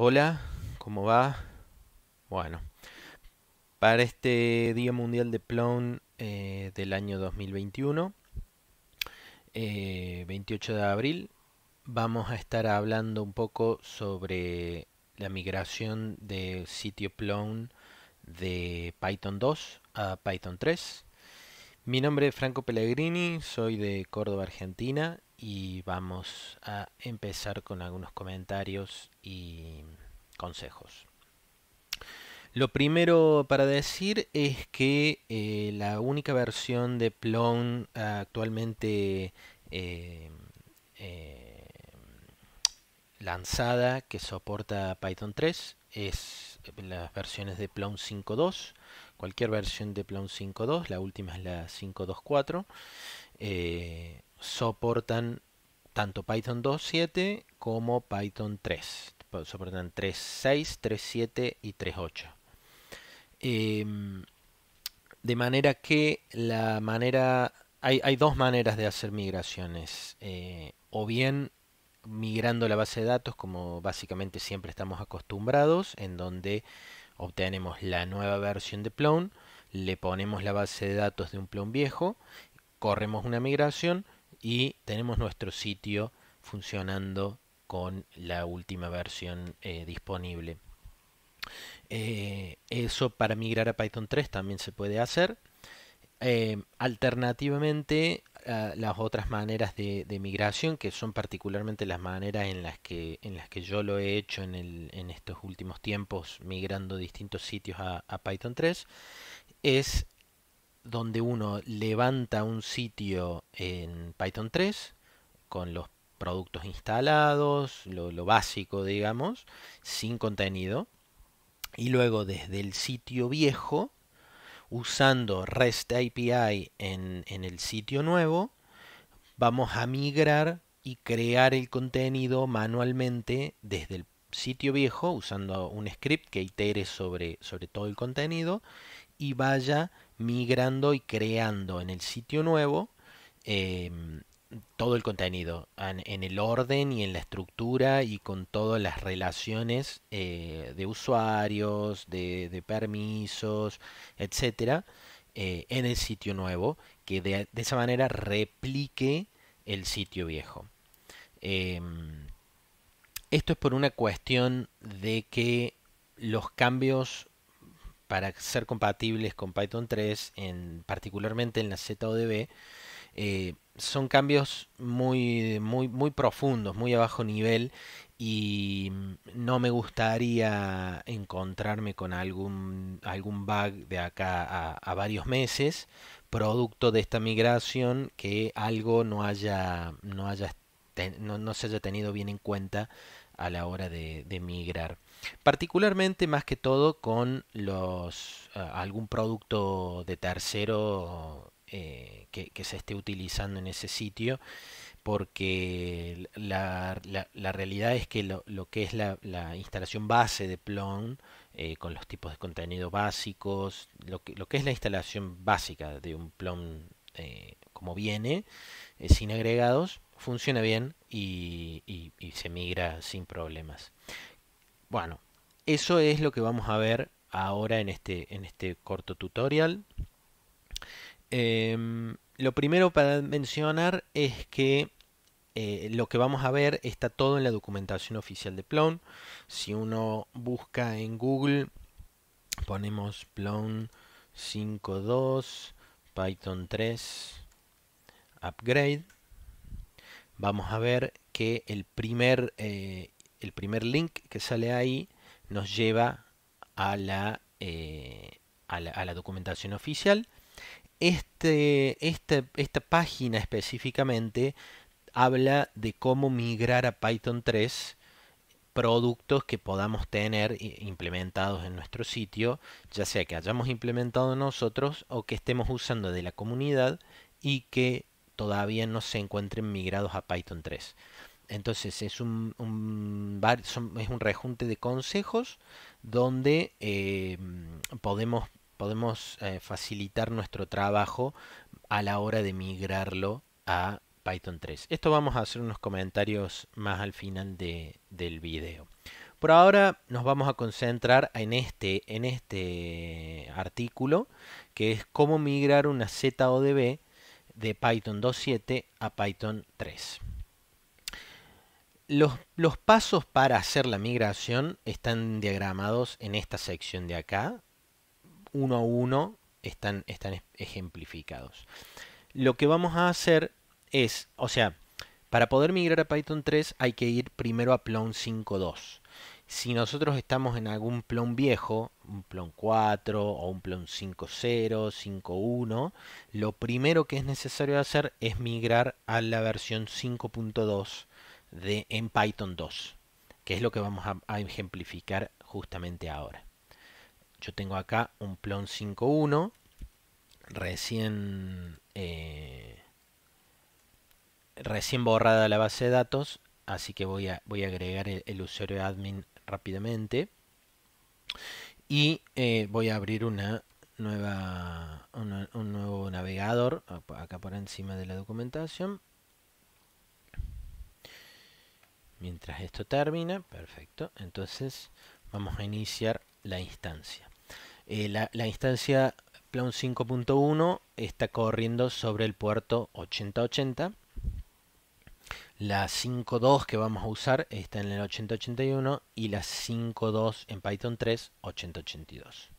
Hola, ¿cómo va? Bueno, para este Día Mundial de Plone eh, del año 2021, 28 eh, de abril, vamos a estar hablando un poco sobre la migración del sitio Plone de Python 2 a Python 3. Mi nombre es Franco Pellegrini, soy de Córdoba, Argentina, y vamos a empezar con algunos comentarios y consejos. Lo primero para decir es que eh, la única versión de plon actualmente eh, eh, lanzada que soporta Python 3 es las versiones de plon 5.2, cualquier versión de plon 5.2, la última es la 5.2.4 soportan tanto Python 2.7 como Python 3. Soportan 3.6, 3.7 y 3.8. Em, de manera que la manera... Hay, hay dos maneras de hacer migraciones. Eh, o bien migrando la base de datos como básicamente siempre estamos acostumbrados, en donde obtenemos la nueva versión de Plone, le ponemos la base de datos de un Plone viejo, corremos una migración, y tenemos nuestro sitio funcionando con la última versión eh, disponible. Eh, eso para migrar a Python 3 también se puede hacer. Eh, alternativamente, las otras maneras de, migración, que son particularmente las maneras en las que, en las que yo lo he hecho en, estos últimos tiempos, migrando distintos sitios a, a Python 3, es donde uno levanta un sitio en Python 3 con los productos instalados, lo, básico, digamos, sin contenido. Y luego desde el sitio viejo, usando REST API en, en el sitio nuevo, vamos a migrar y crear el contenido manualmente desde el sitio viejo, usando un script que itere sobre, sobre todo el contenido y vaya migrando y creando en el sitio nuevo em, todo el contenido, en, el orden y en la estructura y con todas las relaciones eh, de usuarios, de, permisos, etcétera, eh, en el sitio nuevo, que de, de, esa manera replique el sitio viejo. Em, esto es por una cuestión de que los cambios para ser compatibles con Python 3, en, particularmente en la ZODB, eh, son cambios muy, muy, muy profundos, muy a bajo nivel y no me gustaría encontrarme con algún, algún bug de acá a, varios meses, producto de esta migración que algo no haya, no, haya, se haya tenido bien en cuenta a la hora de migrar particularmente más que todo con los eh, algún producto de tercero eh, que, se esté utilizando en ese sitio porque la, realidad es que lo, que es la, instalación base de Plon eh, con los tipos de contenido básicos lo que, es la instalación básica de un Plon como viene sin agregados funciona bien y se migra sin problemas bueno, eso es lo que vamos a ver ahora en este, en este corto tutorial. Em, lo primero para mencionar es que eh, lo que vamos a ver está todo en la documentación oficial de Plone. Si uno busca en Google, ponemos Plone 5.2, Python 3, Upgrade, vamos a ver que el primer eh, el primer link que sale ahí nos lleva a la, eh, a la, documentación oficial. Este, este, esta página específicamente habla de cómo migrar a Python 3 productos que podamos tener implementados en nuestro sitio, ya sea que hayamos implementado nosotros o que estemos usando de la comunidad y que todavía no se encuentren migrados a Python 3. Entonces es un, es un rejunte de consejos donde eh, podemos, eh, facilitar nuestro trabajo a la hora de migrarlo a Python 3. Esto vamos a hacer unos comentarios más al final del video. Por ahora nos vamos a concentrar en este, en este artículo que es cómo migrar una ZODB de Python 2.7 a Python 3. Los, pasos para hacer la migración están diagramados en esta sección de acá. Uno a uno están, están ejemplificados. Lo que vamos a hacer es, o sea, para poder migrar a Python 3 hay que ir primero a Plon 5.2. Si nosotros estamos en algún Plon viejo, un Plon 4 o un Plon 5.0, 5.1, lo primero que es necesario hacer es migrar a la versión 5.2 de, en Python 2, que es lo que vamos a, ejemplificar justamente ahora. Yo tengo acá un plon 5.1 recién, eh, recién borrada la base de datos, así que voy a, voy a agregar el, usuario admin rápidamente y eh, voy a abrir una nueva, un nuevo navegador acá por encima de la documentación Mientras esto termina, perfecto, entonces vamos a iniciar la instancia. Eh, la, instancia Plan 5.1 está corriendo sobre el puerto 8080. La 5.2 que vamos a usar está en el 8081 y la 5.2 en Python 3, 8082.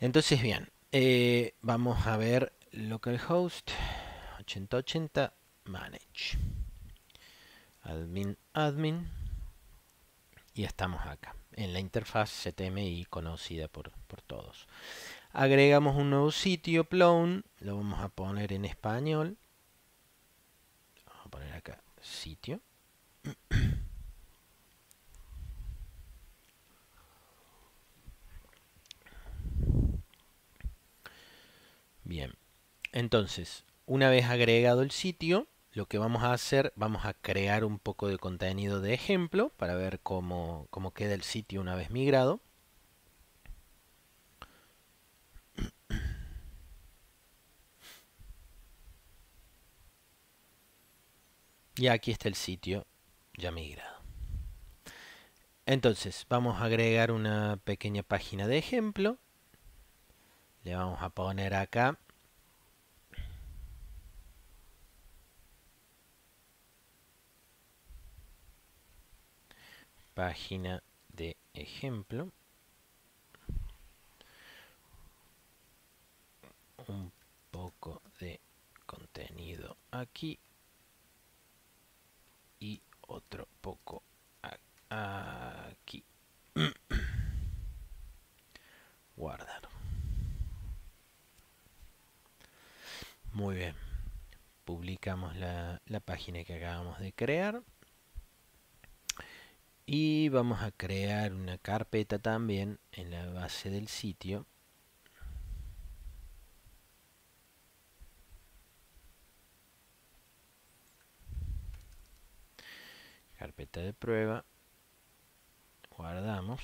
Entonces, bien, eh, vamos a ver localhost 8080 manage admin admin y estamos acá en la interfaz ctmi conocida por, por todos. Agregamos un nuevo sitio, Plone, lo vamos a poner en español. Vamos a poner acá sitio. Bien, entonces, una vez agregado el sitio, lo que vamos a hacer, vamos a crear un poco de contenido de ejemplo para ver cómo, queda el sitio una vez migrado. Y aquí está el sitio ya migrado. Entonces, vamos a agregar una pequeña página de ejemplo. Le vamos a poner acá página de ejemplo. Un poco de contenido aquí y otro poco aquí. Guardar. Muy bien. Publicamos la, la página que acabamos de crear y vamos a crear una carpeta también en la base del sitio carpeta de prueba guardamos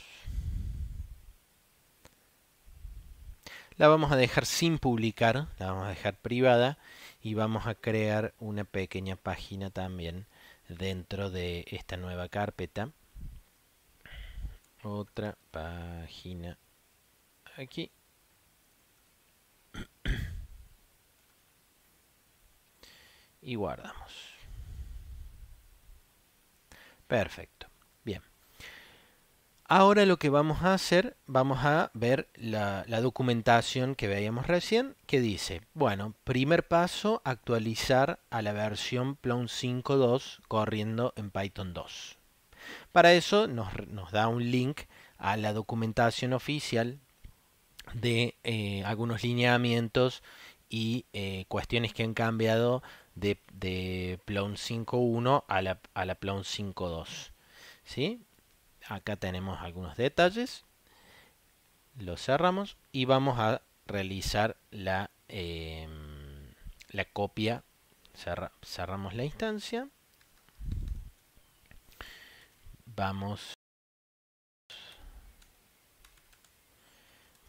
la vamos a dejar sin publicar la vamos a dejar privada y vamos a crear una pequeña página también dentro de esta nueva carpeta otra página aquí. y guardamos. Perfecto. Bien. Ahora lo que vamos a hacer, vamos a ver la, documentación que veíamos recién, que dice, bueno, primer paso, actualizar a la versión Plon 5.2 corriendo en Python 2. Para eso nos, da un link a la documentación oficial de eh, algunos lineamientos y eh, cuestiones que han cambiado de, de Plone 5.1 a la, a Plone 5.2. ¿sí? Acá tenemos algunos detalles. Lo cerramos y vamos a realizar la, em, la copia. cerramos la instancia vamos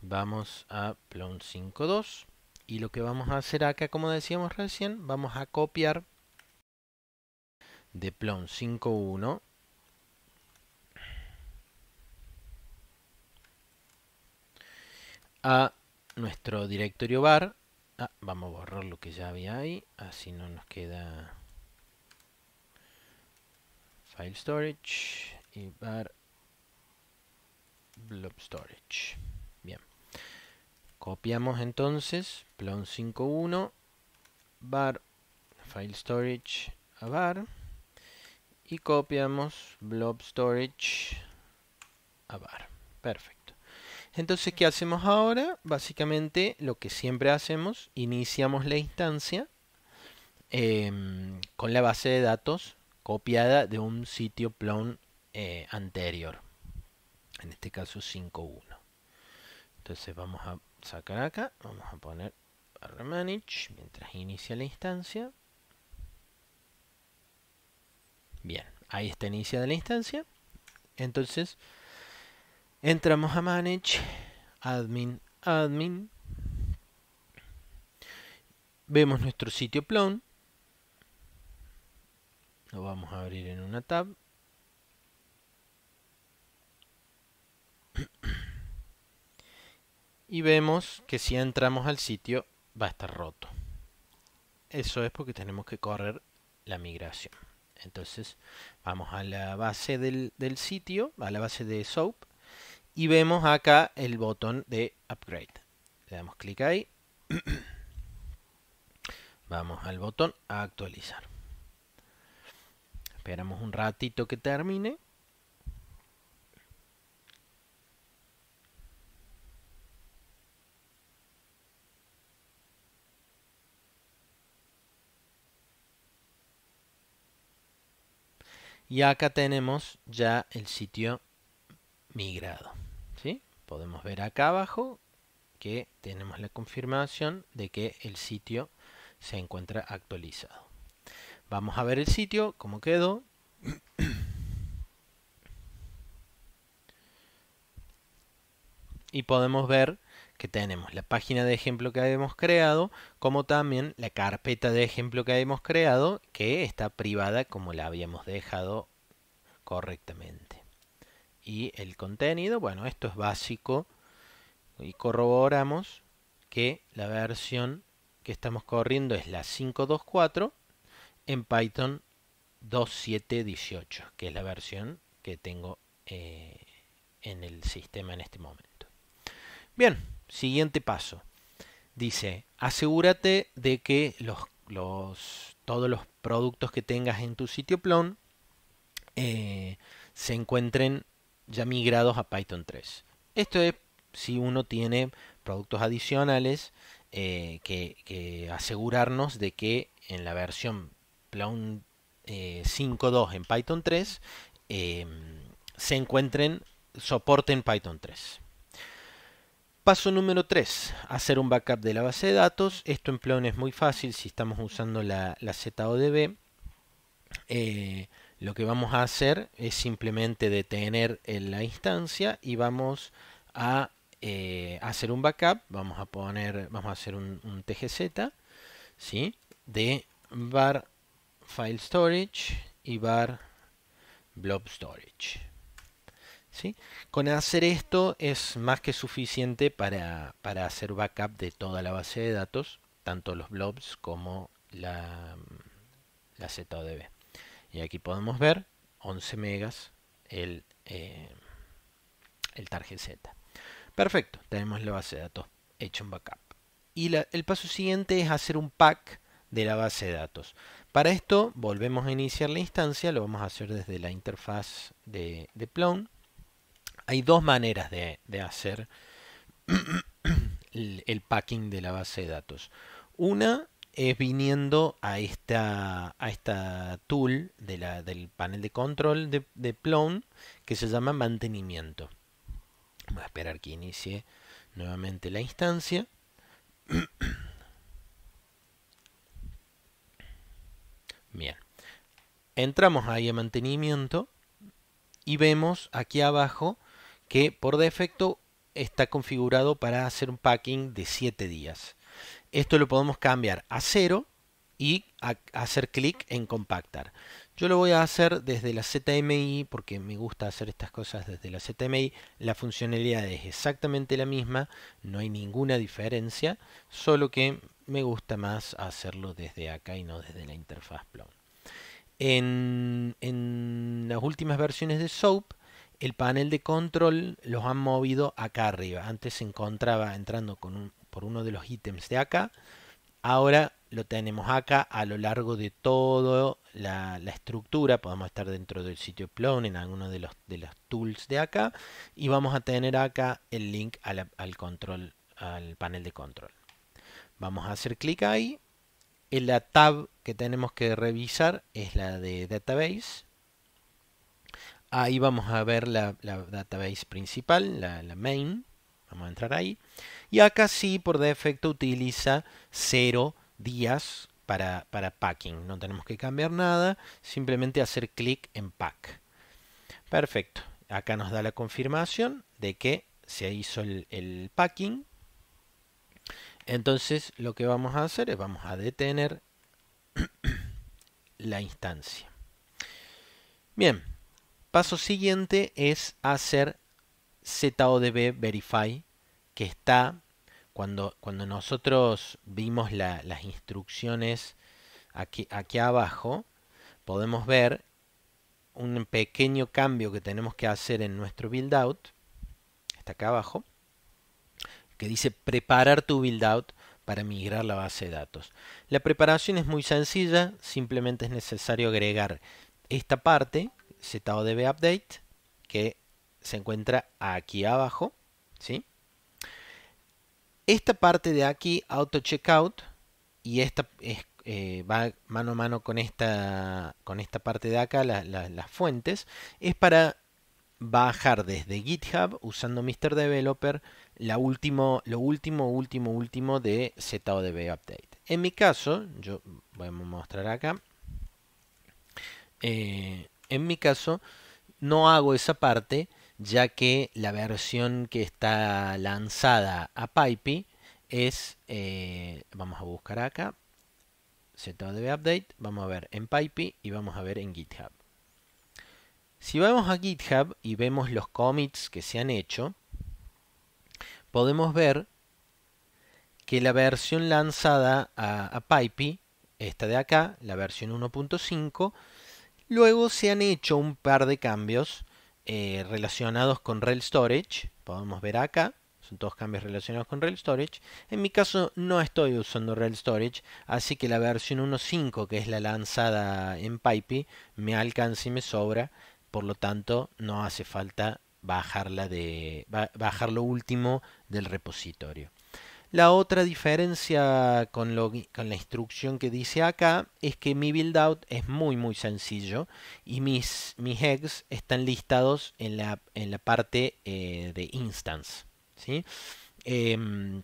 vamos a plon 52 y lo que vamos a hacer acá como decíamos recién vamos a copiar de plon 51 a nuestro directorio bar ah, vamos a borrar lo que ya había ahí así no nos queda file storage y bar blob storage bien copiamos entonces plon 51 bar file storage a bar y copiamos blob storage a bar perfecto entonces qué hacemos ahora básicamente lo que siempre hacemos iniciamos la instancia em, con la base de datos copiada de un sitio plon eh, anterior. En este caso 5.1. Entonces vamos a sacar acá, vamos a poner manage mientras inicia la instancia. Bien, ahí está iniciada la instancia. Entonces, entramos a manage, admin, admin. Vemos nuestro sitio plon lo vamos a abrir en una tab. Y vemos que si entramos al sitio va a estar roto. Eso es porque tenemos que correr la migración. Entonces vamos a la base del, sitio, a la base de SOAP. Y vemos acá el botón de Upgrade. Le damos clic ahí. vamos al botón a actualizar. Esperamos un ratito que termine. Y acá tenemos ya el sitio migrado. ¿sí? Podemos ver acá abajo que tenemos la confirmación de que el sitio se encuentra actualizado. Vamos a ver el sitio, cómo quedó. y podemos ver que tenemos la página de ejemplo que habíamos creado, como también la carpeta de ejemplo que habíamos creado, que está privada como la habíamos dejado correctamente. Y el contenido, bueno, esto es básico y corroboramos que la versión que estamos corriendo es la 524 en Python 2.7.18, que es la versión que tengo eh, en el sistema en este momento. Bien, siguiente paso. Dice, asegúrate de que los, todos los productos que tengas en tu sitio Plon eh, se encuentren ya migrados a Python 3. Esto es si uno tiene productos adicionales eh, que, que asegurarnos de que en la versión Plan 5.2 eh, en Python 3 em, se encuentren soporte en Python 3. Paso número 3, hacer un backup de la base de datos. Esto en Plon es muy fácil si estamos usando la, la ZODB. Eh, lo que vamos a hacer es simplemente detener la instancia y vamos a eh, hacer un backup. Vamos a poner, vamos a hacer un, TGZ, ¿sí? De var File Storage y bar Blob Storage. Con hacer esto es más que suficiente para, hacer backup de toda la base de datos, tanto los blobs como la, la ZODB. Y aquí podemos ver 11 megas el, eh, target Z. Perfecto, tenemos la base de datos hecha un backup. Y el paso siguiente es hacer un pack de la base de datos. Para esto volvemos a iniciar la instancia, lo vamos a hacer desde la interfaz de, Plone. Hay dos maneras de, hacer el, packing de la base de datos. Una es viniendo a esta, a esta tool del panel de control de, Plone que se llama mantenimiento. Voy a esperar que inicie nuevamente la instancia. Bien. Entramos ahí a mantenimiento y vemos aquí abajo que por defecto está configurado para hacer un packing de 7 días. Esto lo podemos cambiar a 0 y hacer clic en compactar. Yo lo voy a hacer desde la ZMI porque me gusta hacer estas cosas desde la ZMI. La funcionalidad es exactamente la misma, no hay ninguna diferencia, solo que me gusta más hacerlo desde acá y no desde la interfaz Plone. En, las últimas versiones de SOAP, el panel de control los han movido acá arriba. Antes se encontraba entrando por uno de los ítems de acá. Ahora lo tenemos acá a lo largo de toda la, estructura. Podemos estar dentro del sitio Plone en alguno de los, de los tools de acá. Y vamos a tener acá el link al, control, al panel de control. Vamos a hacer clic ahí. En la tab que tenemos que revisar es la de Database. Ahí vamos a ver la, database principal, la, la main. Vamos a entrar ahí. Y acá sí, por defecto, utiliza 0 días para, para packing. No tenemos que cambiar nada, simplemente hacer clic en pack. Perfecto. Acá nos da la confirmación de que se hizo el, packing. Entonces lo que vamos a hacer es vamos a detener la instancia. Bien, paso siguiente es hacer ZODB Verify, que está cuando, nosotros vimos las instrucciones aquí, aquí abajo, podemos ver un pequeño cambio que tenemos que hacer en nuestro build out, está acá abajo, que dice preparar tu build out para migrar la base de datos. La preparación es muy sencilla, simplemente es necesario agregar esta parte, ZODB Update, que se encuentra aquí abajo, ¿sí? Esta parte de aquí, auto checkout, y esta eh, va mano a mano con esta, con esta parte de acá, las fuentes, es para bajar desde GitHub usando Mr. Developer la último, lo último, último, último de ZODB Update. En mi caso, yo voy a mostrar acá, eh, en mi caso no hago esa parte ya que la versión que está lanzada a PyPI es, eh, vamos a buscar acá, ZDB Update, vamos a ver en PyPI y vamos a ver en GitHub. Si vamos a GitHub y vemos los commits que se han hecho, podemos ver que la versión lanzada a, a PyPI, esta de acá, la versión 1.5, luego se han hecho un par de cambios eh, relacionados con Rel Storage. Podemos ver acá. Son todos cambios relacionados con Rel Storage. En mi caso no estoy usando Rel Storage, así que la versión 1.5, que es la lanzada en Pipey, me alcanza y me sobra. Por lo tanto, no hace falta bajarla de, bajar lo último del repositorio. La otra diferencia con, la instrucción que dice acá es que mi build out es muy muy sencillo y mis, mis eggs están listados en la, parte eh, de instance. Em,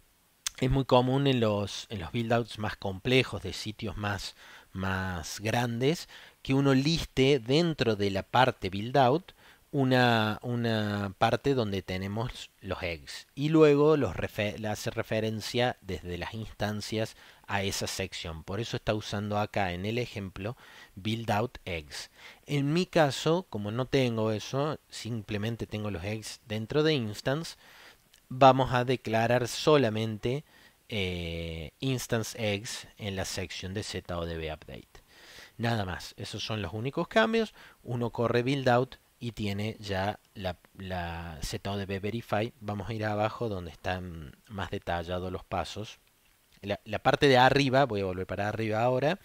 es muy común en los, en build outs más complejos de sitios más, más grandes que uno liste dentro de la parte build out una, una parte donde tenemos los eggs y luego los hace referencia desde las instancias a esa sección. Por eso está usando acá en el ejemplo build out eggs. En mi caso, como no tengo eso, simplemente tengo los eggs dentro de instance, vamos a declarar solamente eh, instance eggs en la sección de ZODB update. Nada más, esos son los únicos cambios. Uno corre build out y tiene ya la, la de Verify. Vamos a ir abajo donde están más detallados los pasos. La, parte de arriba, voy a volver para arriba ahora,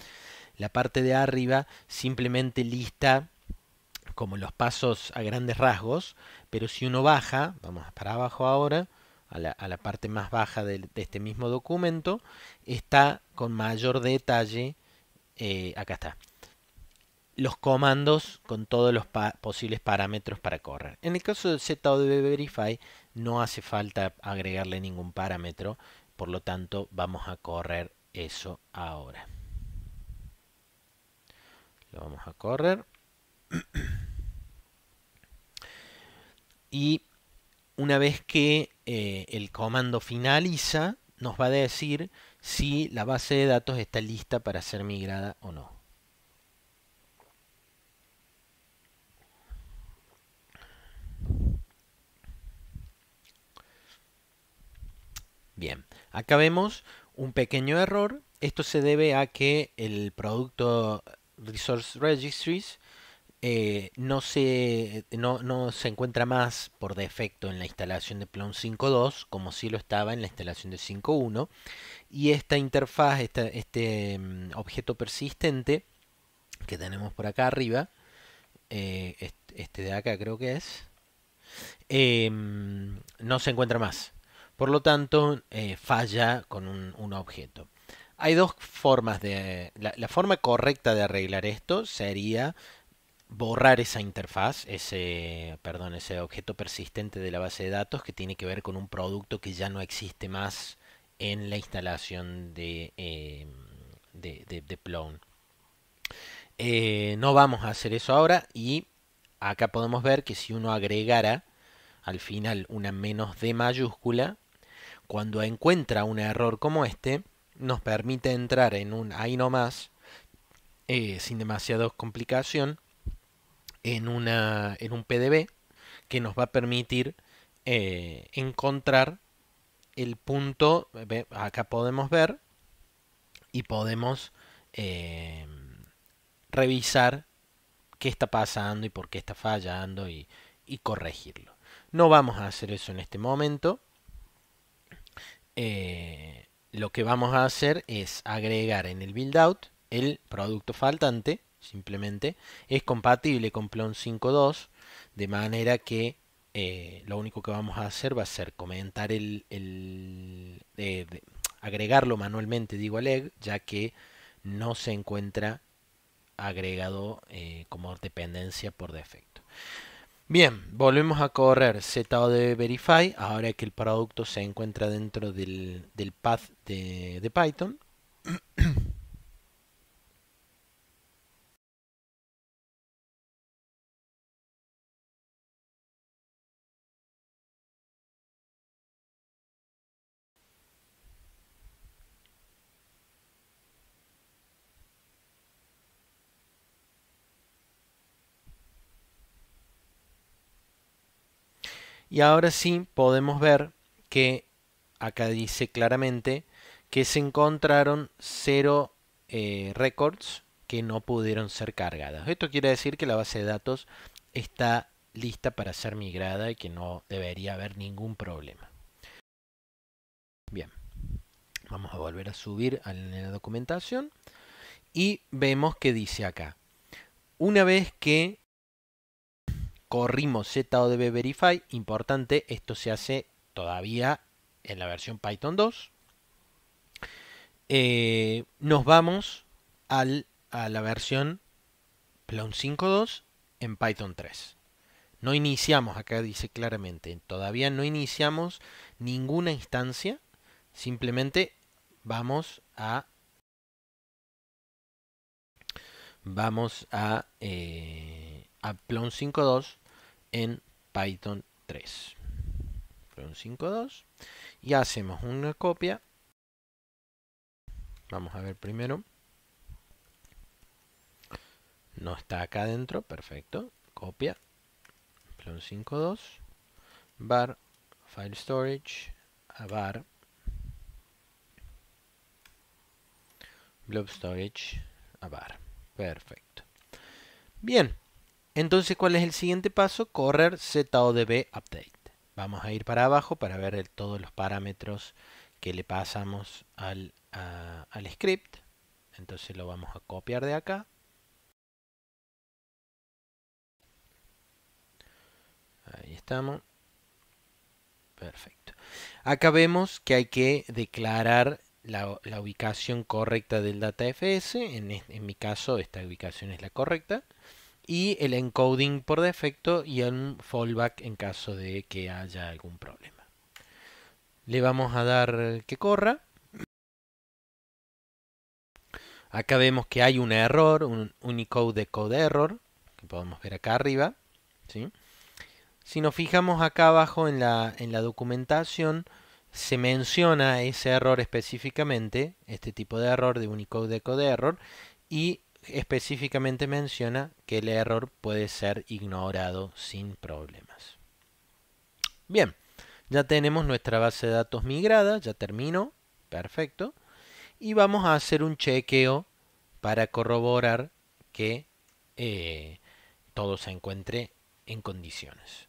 la parte de arriba simplemente lista como los pasos a grandes rasgos, pero si uno baja, vamos para abajo ahora, a la, parte más baja de, este mismo documento, está con mayor detalle, eh, acá está, los comandos con todos los posibles parámetros para correr. En el caso de ZODB Verify no hace falta agregarle ningún parámetro, por lo tanto vamos a correr eso ahora. Lo vamos a correr. y una vez que eh, el comando finaliza, nos va a decir si la base de datos está lista para ser migrada o no. Bien, acá vemos un pequeño error. Esto se debe a que el producto Resource Registries eh, no, se, no, se encuentra más por defecto en la instalación de plan 5.2 como si lo estaba en la instalación de 5.1 y esta interfaz, este mm, objeto persistente que tenemos por acá arriba, eh, este de acá creo que es, Em, no se encuentra más. Por lo tanto, eh, falla con un, objeto. Hay dos formas de... La, forma correcta de arreglar esto sería borrar esa interfaz, ese, perdón, ese objeto persistente de la base de datos que tiene que ver con un producto que ya no existe más en la instalación de, em, de, Plone. Eh, no vamos a hacer eso ahora y Acá podemos ver que si uno agregara al final una menos D mayúscula, cuando encuentra un error como este, nos permite entrar en un ahí nomás, eh, sin demasiada complicación, en, una, en un PDB que nos va a permitir eh, encontrar el punto, acá podemos ver, y podemos eh, revisar qué está pasando y por qué está fallando y, corregirlo. No vamos a hacer eso en este momento. Eh, lo que vamos a hacer es agregar en el build out el producto faltante, simplemente es compatible con Plon 5.2, de manera que eh, lo único que vamos a hacer va a ser comentar el, eh, agregarlo manualmente, digo aleg, ya que no se encuentra agregado eh, como dependencia por defecto. Bien, volvemos a correr ZOD Verify ahora que el producto se encuentra dentro del, del path de, de Python. Y ahora sí podemos ver que acá dice claramente que se encontraron cero eh, records que no pudieron ser cargadas. Esto quiere decir que la base de datos está lista para ser migrada y que no debería haber ningún problema. Bien, vamos a volver a subir a la documentación y vemos que dice acá, una vez que corrimos ZODB Verify. Importante, esto se hace todavía en la versión Python 2. Eh, nos vamos al, a la versión Plon 5.2 en Python 3. No iniciamos, acá dice claramente, todavía no iniciamos ninguna instancia, simplemente vamos a vamos a, eh, a Plon 5.2 en Python 3. 5.2 y hacemos una copia. Vamos a ver primero. No está acá adentro, perfecto. Copia. Clone 5.2. Bar, file storage, a bar. Blob storage, a bar. Perfecto. Bien, entonces, ¿cuál es el siguiente paso? Correr ZODB update. Vamos a ir para abajo para ver todos los parámetros que le pasamos al, al script. Entonces lo vamos a copiar de acá. Ahí estamos. Perfecto. Acá vemos que hay que declarar la, ubicación correcta del DataFS. en mi caso esta ubicación es la correcta y el encoding por defecto y el fallback en caso de que haya algún problema. Le vamos a dar que corra. Acá vemos que hay un error, un Unicode de code error, que podemos ver acá arriba. Si nos fijamos acá abajo en la, en la documentación, se menciona ese error específicamente, este tipo de error de Unicode de code error, y específicamente menciona que el error puede ser ignorado sin problemas. Bien, ya tenemos nuestra base de datos migrada, ya terminó, perfecto. Y vamos a hacer un chequeo para corroborar que eh, todo se encuentre en condiciones.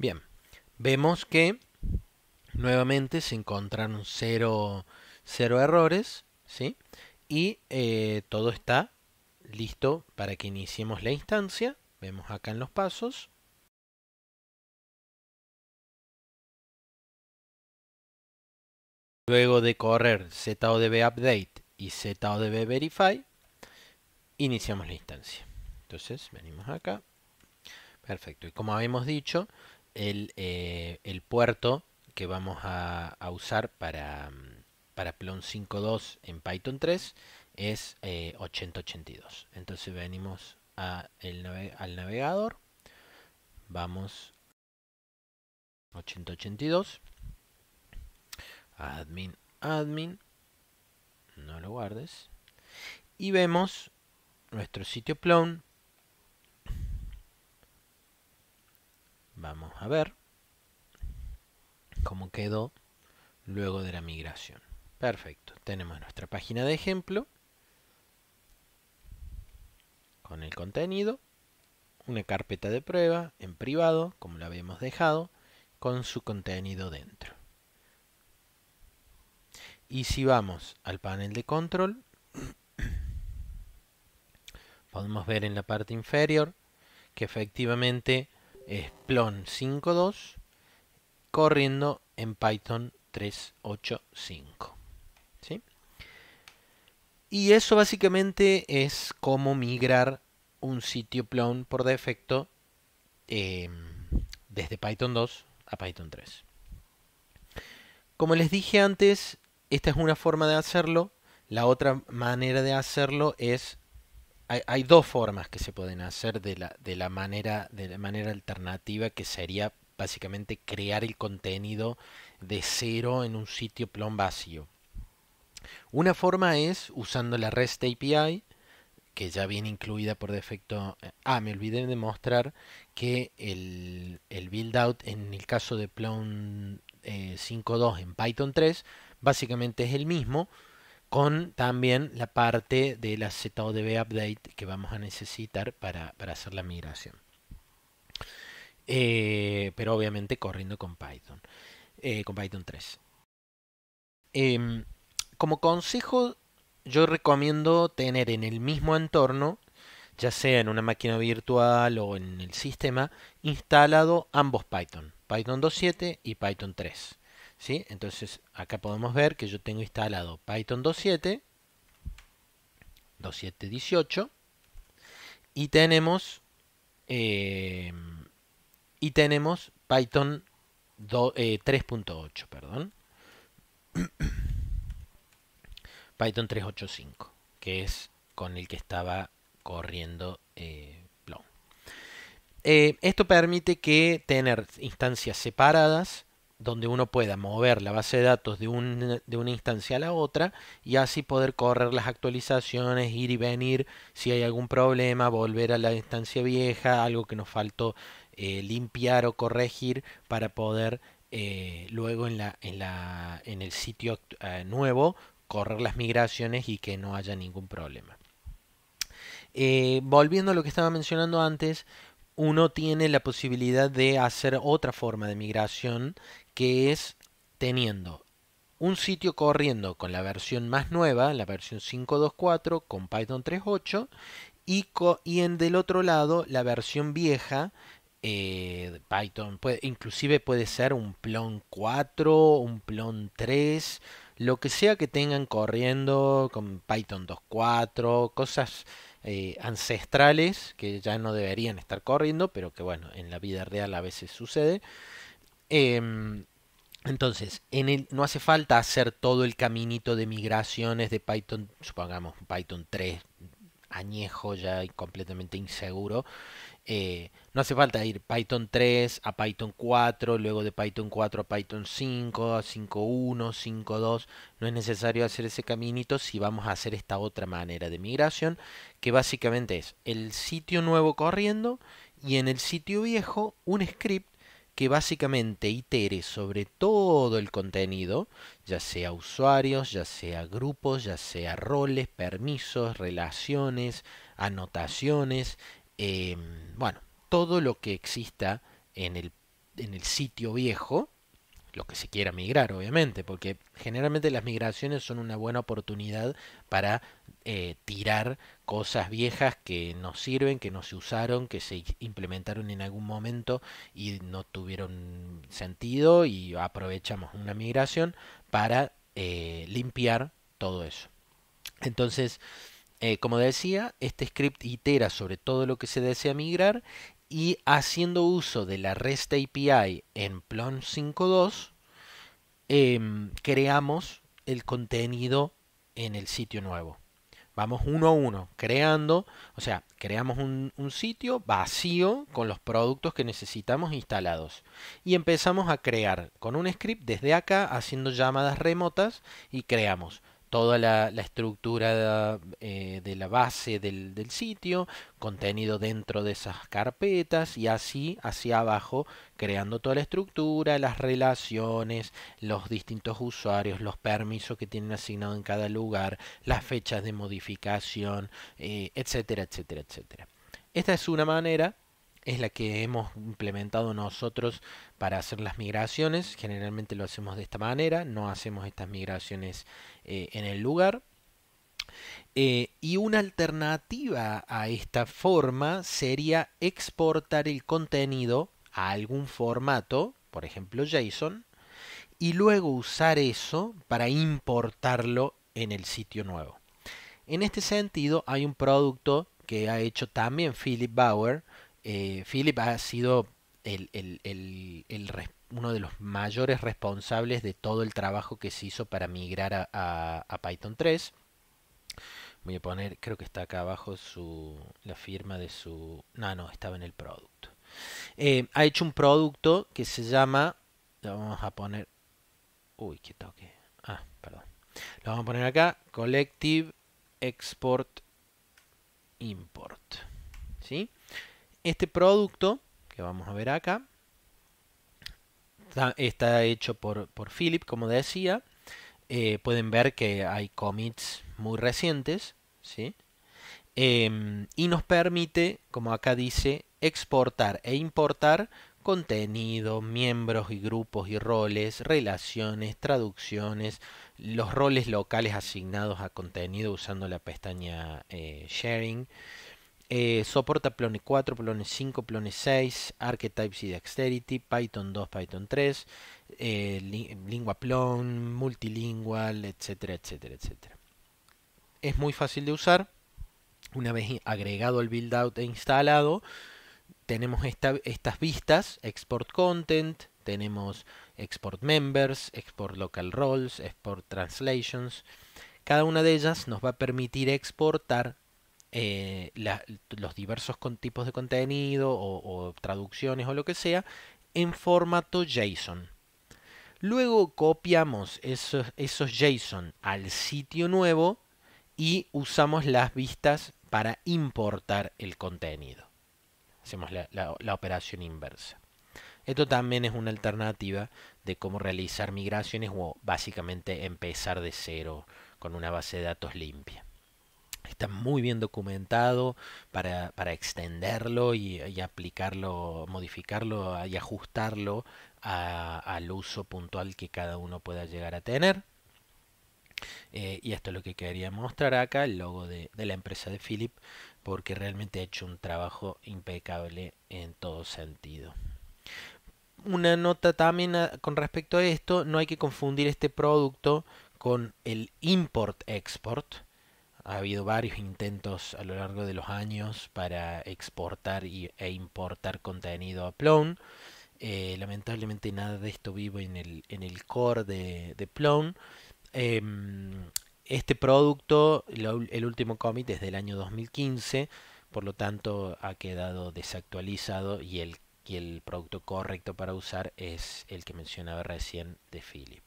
Bien, vemos que nuevamente se encontraron cero, errores, ¿sí? Y eh, todo está listo para que iniciemos la instancia. Vemos acá en los pasos. Luego de correr ZODB Update y ZODB Verify, iniciamos la instancia. Entonces, venimos acá. Perfecto. Y como habíamos dicho, eh, el, puerto que vamos a, usar para, mm, para Plon 5.2 en Python 3 es eh, 8082. Entonces venimos a al navegador, vamos 8082, admin, admin, no lo guardes, y vemos nuestro sitio Plon Vamos a ver cómo quedó luego de la migración. Perfecto, tenemos nuestra página de ejemplo con el contenido, una carpeta de prueba en privado, como la habíamos dejado, con su contenido dentro. Y si vamos al panel de control, podemos ver en la parte inferior que efectivamente Plon 5.2 corriendo en Python 3.8.5. Y eso básicamente es cómo migrar un sitio Plon por defecto em, desde Python 2 a Python 3. Como les dije antes, esta es una forma de hacerlo. La otra manera de hacerlo es hay, dos formas que se pueden hacer de la, de manera, alternativa, que sería básicamente crear el contenido de cero en un sitio Plon vacío. Una forma es usando la REST API, que ya viene incluida por defecto. Eh, ah, me olvidé de mostrar que el, el build out en el caso de Plon eh, 5.2 en Python 3 básicamente es el mismo, con también la parte de la ZODB update que vamos a necesitar para, hacer la migración. Eh, pero obviamente corriendo con Python, eh, con Python 3. Em, como consejo, yo recomiendo tener en el mismo entorno, ya sea en una máquina virtual o en el sistema, instalado ambos Python, Python 2.7 y Python 3. Entonces acá podemos ver que yo tengo instalado Python 2.7, 2.7.18 y tenemos eh, y tenemos Python 3.8, eh, perdón. Python 3.8.5, que es con el que estaba corriendo eh, eh esto permite que tener instancias separadas donde uno pueda mover la base de datos de, una instancia a la otra y así poder correr las actualizaciones, ir y venir, si hay algún problema, volver a la instancia vieja, algo que nos faltó eh, limpiar o corregir para poder eh, luego en, el sitio eh, nuevo correr las migraciones y que no haya ningún problema. volviendo a lo que estaba mencionando antes, uno tiene la posibilidad de hacer otra forma de migración que es teniendo un sitio corriendo con la versión más nueva, la versión 5.2.4 con Python 3.8 y, y, en del otro lado la versión vieja eh, Python, puede, inclusive puede ser un plon 4, un plon 3, lo que sea que tengan corriendo con Python 2.4, cosas eh, ancestrales que ya no deberían estar corriendo, pero que bueno, en la vida real a veces sucede. Em, entonces, no hace falta hacer todo el caminito de migraciones de Python, supongamos Python 3, añejo ya y completamente inseguro. Eh, no hace falta ir Python 3 a Python 4, luego de Python 4 a Python 5, a 5.1, 5.2. No es necesario hacer ese caminito si vamos a hacer esta otra manera de migración, que básicamente es el sitio nuevo corriendo y en el sitio viejo un script que básicamente itere sobre todo el contenido, ya sea usuarios, ya sea grupos, ya sea roles, permisos, relaciones, anotaciones, em, bueno, todo lo que exista en el sitio viejo lo que se quiera migrar, obviamente, porque generalmente las migraciones son una buena oportunidad para eh, tirar cosas viejas que no sirven, que no se usaron, que se implementaron en algún momento y no tuvieron sentido y aprovechamos una migración para eh, limpiar todo eso. Entonces, eh, como decía, este script itera sobre todo lo que se desea migrar y haciendo uso de la REST API en Plon 5.2, em, creamos el contenido en el sitio nuevo. Vamos uno a uno, creando, o sea, creamos un sitio vacío con los productos que necesitamos instalados. Y empezamos a crear con un script desde acá, haciendo llamadas remotas y creamos toda la, estructura eh, de, la base del, sitio, contenido dentro de esas carpetas y así hacia abajo creando toda la estructura, las relaciones, los distintos usuarios, los permisos que tienen asignado en cada lugar, las fechas de modificación, eh, etcétera, etcétera, etcétera. Esta es una manera es la que hemos implementado nosotros para hacer las migraciones. Generalmente lo hacemos de esta manera, no hacemos estas migraciones eh, en el lugar. Eh, y una alternativa a esta forma sería exportar el contenido a algún formato, por ejemplo JSON, y luego usar eso para importarlo en el sitio nuevo. En este sentido hay un producto que ha hecho también Philip Bauer, eh, Philip ha sido el, uno de los mayores responsables de todo el trabajo que se hizo para migrar a, Python 3. Voy a poner, creo que está acá abajo su, la firma de su... No, no, estaba en el producto. Eh, ha hecho un producto que se llama... vamos a poner... Uy, qué toque. Ah, perdón. Lo vamos a poner acá. Collective Export Import. ¿Sí? Este producto, que vamos a ver acá, está hecho por, Philip, como decía. Eh, pueden ver que hay commits muy recientes, ¿sí? Em, y nos permite, como acá dice, exportar e importar contenido, miembros y grupos y roles, relaciones, traducciones, los roles locales asignados a contenido usando la pestaña eh, sharing, eh, soporta Plone 4, Plone 5, Plone 6, Archetypes y Dexterity, Python 2, Python 3, eh, Lingua Plone, Multilingual, etcétera, etcétera, etcétera. Es muy fácil de usar. Una vez agregado el build out e instalado, tenemos estas vistas, Export Content, tenemos Export Members, Export Local Roles, Export Translations. Cada una de ellas nos va a permitir exportar eh, los diversos tipos de contenido o, traducciones o lo que sea en formato JSON. Luego copiamos esos, JSON al sitio nuevo y usamos las vistas para importar el contenido. Hacemos la operación inversa. Esto también es una alternativa de cómo realizar migraciones o básicamente empezar de cero con una base de datos limpia está muy bien documentado para, extenderlo y, aplicarlo, modificarlo y ajustarlo al uso puntual que cada uno pueda llegar a tener. Eh, y esto es lo que quería mostrar acá, el logo de, de la empresa de Philip, porque realmente ha hecho un trabajo impecable en todo sentido una nota también ah, con respecto a esto, no hay que confundir este producto con el import-export, ha habido varios intentos a lo largo de los años para exportar y, e importar contenido a Plone. Eh, lamentablemente nada de esto vivo en el, en el core de, Plone. Em, este producto, el último commit es del año 2015, por lo tanto ha quedado desactualizado y el, y el producto correcto para usar es el que mencionaba recién de Philip.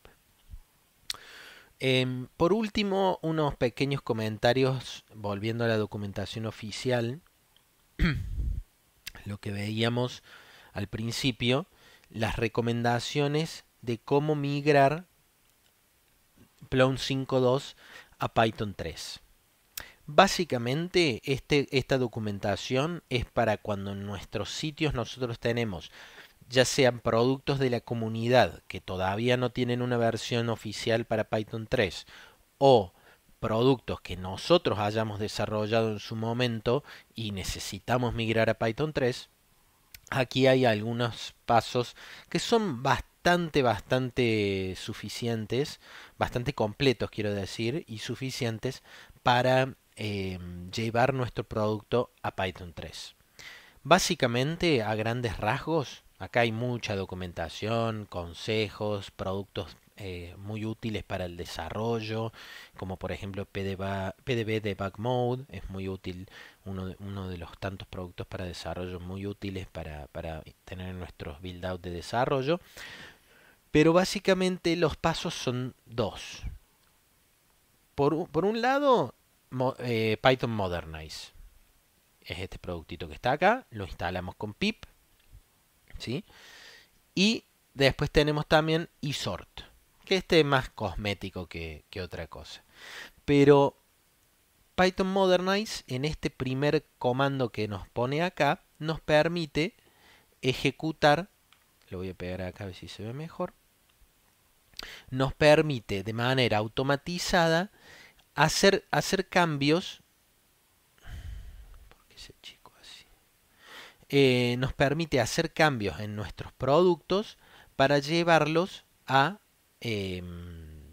Em, por último, unos pequeños comentarios volviendo a la documentación oficial. lo que veíamos al principio, las recomendaciones de cómo migrar Plone 5.2 a Python 3. Básicamente este, esta documentación es para cuando en nuestros sitios nosotros tenemos ya sean productos de la comunidad que todavía no tienen una versión oficial para Python 3 o productos que nosotros hayamos desarrollado en su momento y necesitamos migrar a Python 3, aquí hay algunos pasos que son bastante, bastante suficientes, bastante completos quiero decir, y suficientes para em, llevar nuestro producto a Python 3. Básicamente, a grandes rasgos, Acá hay mucha documentación, consejos, productos eh, muy útiles para el desarrollo, como por ejemplo PDB, Debug Mode, es muy útil, uno de, los tantos productos para desarrollo muy útiles para, tener nuestros build-out de desarrollo. Pero básicamente los pasos son dos. Por, un lado, eh, Python Modernize. Es este productito que está acá. Lo instalamos con pip. ¿sí? Y después tenemos también Isort, que este es más cosmético que, otra cosa. Pero Python Modernize, en este primer comando que nos pone acá, nos permite ejecutar, lo voy a pegar acá a ver si se ve mejor, nos permite de manera automatizada hacer, hacer cambios. Eh, nos permite hacer cambios en nuestros productos para llevarlos a, em,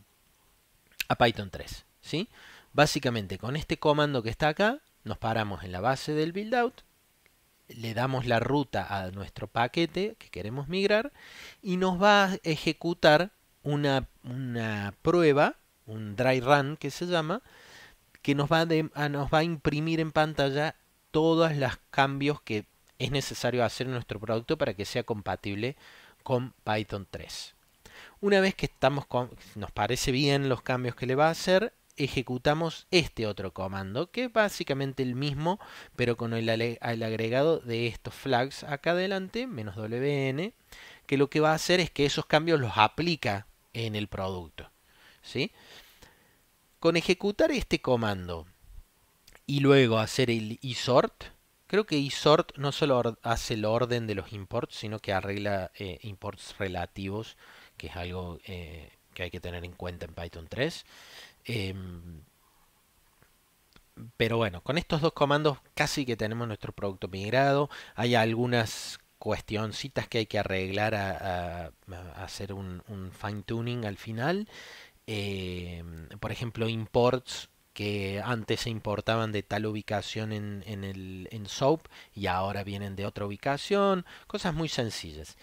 a Python 3. ¿sí? Básicamente con este comando que está acá, nos paramos en la base del build out, le damos la ruta a nuestro paquete que queremos migrar y nos va a ejecutar una, prueba, un dry run que se llama, que nos va, a, nos va a imprimir en pantalla todos los cambios que es necesario hacer nuestro producto para que sea compatible con Python 3. Una vez que estamos nos parece bien los cambios que le va a hacer, ejecutamos este otro comando, que es básicamente el mismo, pero con el, agregado de estos flags acá adelante, menos WN, que lo que va a hacer es que esos cambios los aplica en el producto. ¿sí? Con ejecutar este comando y luego hacer el isort, Creo que eSort no solo hace el orden de los imports, sino que arregla eh, imports relativos, que es algo eh, que hay que tener en cuenta en Python 3. Em, pero bueno, con estos dos comandos casi que tenemos nuestro producto migrado. Hay algunas cuestioncitas que hay que arreglar a, hacer un, fine tuning al final. Em, por ejemplo, imports que antes se importaban de tal ubicación en, en, el, en SOAP y ahora vienen de otra ubicación, cosas muy sencillas.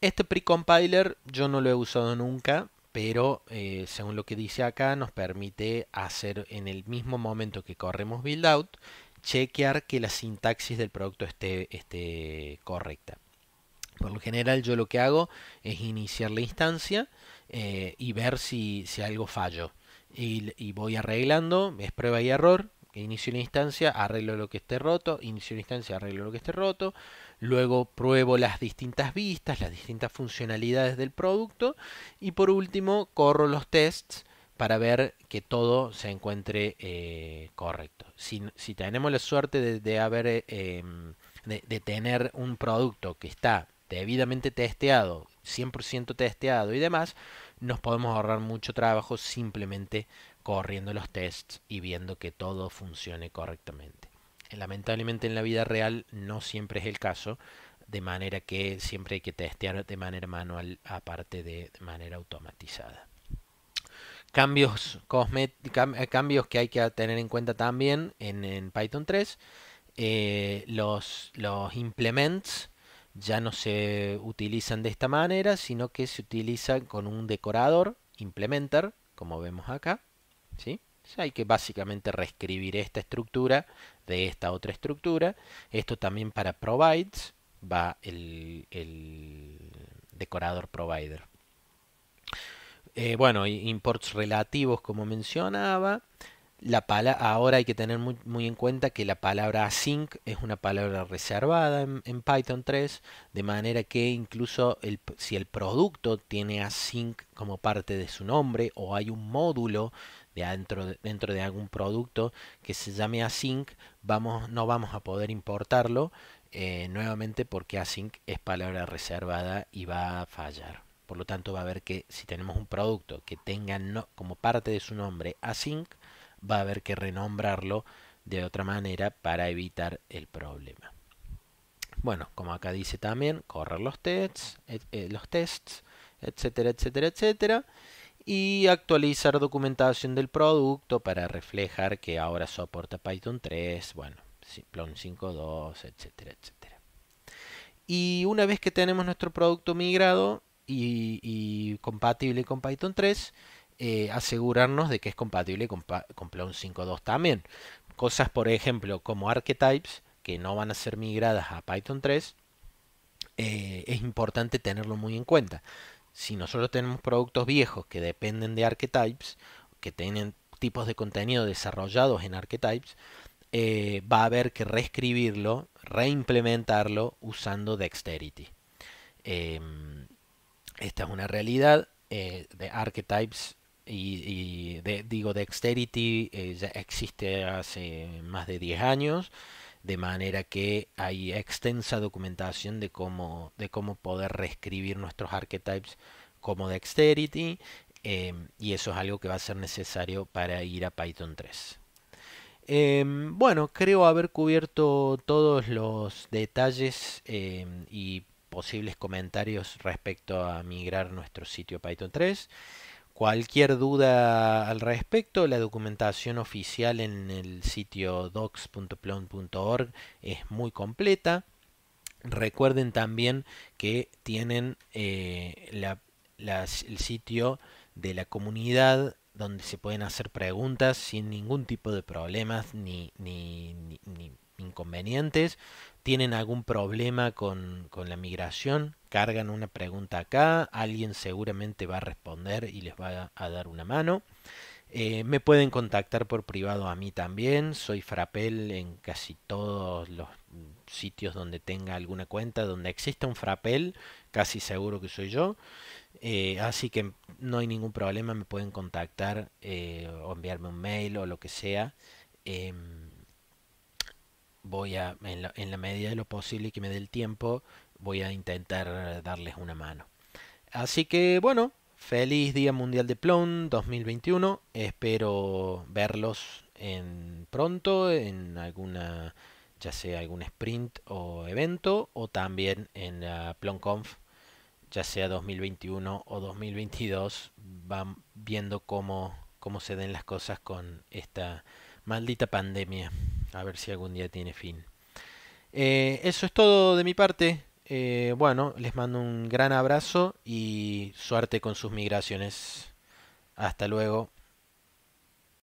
Este precompiler yo no lo he usado nunca, pero eh, según lo que dice acá nos permite hacer en el mismo momento que corremos build out, chequear que la sintaxis del producto esté, esté correcta. Por lo general yo lo que hago es iniciar la instancia eh, y ver si, si algo falló y, voy arreglando, es prueba y error, inicio una instancia, arreglo lo que esté roto, inicio una instancia, arreglo lo que esté roto, luego pruebo las distintas vistas, las distintas funcionalidades del producto y por último corro los tests para ver que todo se encuentre eh, correcto. Si, tenemos la suerte de, haber, eh, em, de tener un producto que está debidamente testeado, 100% testeado y demás, nos podemos ahorrar mucho trabajo simplemente corriendo los tests y viendo que todo funcione correctamente. Lamentablemente en la vida real no siempre es el caso, de manera que siempre hay que testear de manera manual aparte de, manera automatizada. Cambios, eh, cambios que hay que tener en cuenta también en, Python 3, eh, los, los implements, ya no se utilizan de esta manera, sino que se utilizan con un decorador, implementar, como vemos acá. ¿sí? hay que básicamente reescribir esta estructura de esta otra estructura. Esto también para provides va el, decorador provider. Eh, bueno, imports relativos como mencionaba. La pala, ahora hay que tener muy, en cuenta que la palabra async es una palabra reservada en, Python 3, de manera que incluso si el producto tiene async como parte de su nombre o hay un módulo dentro, de, algún producto que se llame async, vamos, no vamos a poder importarlo eh, nuevamente porque async es palabra reservada y va a fallar. Por lo tanto, va a haber que si tenemos un producto que tenga como parte de su nombre async, va a haber que renombrarlo de otra manera para evitar el problema. Bueno, como acá dice también, correr los tests, eh, los tests, etcétera, etcétera, etcétera. Y actualizar documentación del producto para reflejar que ahora soporta Python 3, bueno, Plon 5.2, etcétera, etcétera. Y una vez que tenemos nuestro producto migrado y compatible con Python 3, eh, asegurarnos de que es compatible con, con Plone 5.2 también. Cosas, por ejemplo, como archetypes, que no van a ser migradas a Python 3, eh, es importante tenerlo muy en cuenta. Si nosotros tenemos productos viejos que dependen de archetypes, que tienen tipos de contenido desarrollados en archetypes, eh, va a haber que reescribirlo, reimplementarlo usando Dexterity. Em, esta es una realidad. de archetypes y, de, digo, Dexterity eh, ya existe hace más de 10 años, de manera que hay extensa documentación de cómo, de cómo poder reescribir nuestros archetypes como Dexterity, eh, y eso es algo que va a ser necesario para ir a Python 3. Eh, bueno, creo haber cubierto todos los detalles y posibles comentarios respecto a migrar nuestro sitio Python 3. Cualquier duda al respecto, la documentación oficial en el sitio docs.plon.org es muy completa. Recuerden también que tienen eh, el sitio de la comunidad donde se pueden hacer preguntas sin ningún tipo de problemas ni inconvenientes tienen algún problema con, la migración, cargan una pregunta acá, alguien seguramente va a responder y les va a, dar una mano. Eh, me pueden contactar por privado a mí también, soy Frapel en casi todos los sitios donde tenga alguna cuenta, donde exista un Frapel, casi seguro que soy yo. Eh, así que no hay ningún problema, me pueden contactar eh, o enviarme un mail o lo que sea. Em, voy a, en la, medida de lo posible que me dé el tiempo, voy a intentar darles una mano. Así que bueno, feliz Día Mundial de Plon 2021. Espero verlos en pronto en alguna ya sea algún sprint o evento o también en la PlonConf ya sea 2021 o 2022 van viendo cómo, cómo se den las cosas con esta maldita pandemia. A ver si algún día tiene fin. Eh, eso es todo de mi parte. Eh, bueno, les mando un gran abrazo y suerte con sus migraciones. Hasta luego.